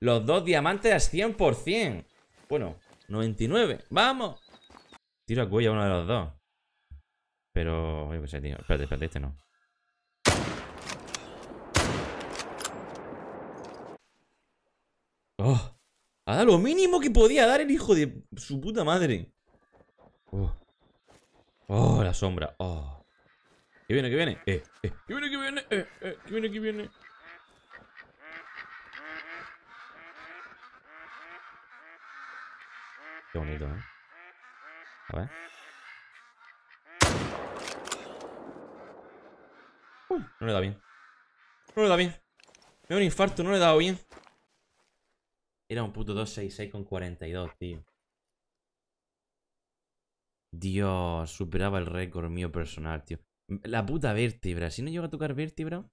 Los dos diamantes al 100%. Bueno, 99. ¡Vamos! Tiro a cuello a uno de los dos. Pero... Espérate, espérate, este no. ¡Oh! Ha dado lo mínimo que podía dar el hijo de su puta madre. ¡Oh! ¡Oh, la sombra! ¡Oh! ¡Que viene, que viene! ¡Eh, eh! ¡Que viene, que viene! ¡Eh, eh! ¡Que viene, que viene! Qué bonito, ¿eh? A ver. Uy, no le da bien. No le da bien. Me da un infarto, no le he dado bien. Era un puto 266 con 42, tío. Dios, superaba el récord mío personal, tío. La puta vértebra. Si no llega a tocar vértebra,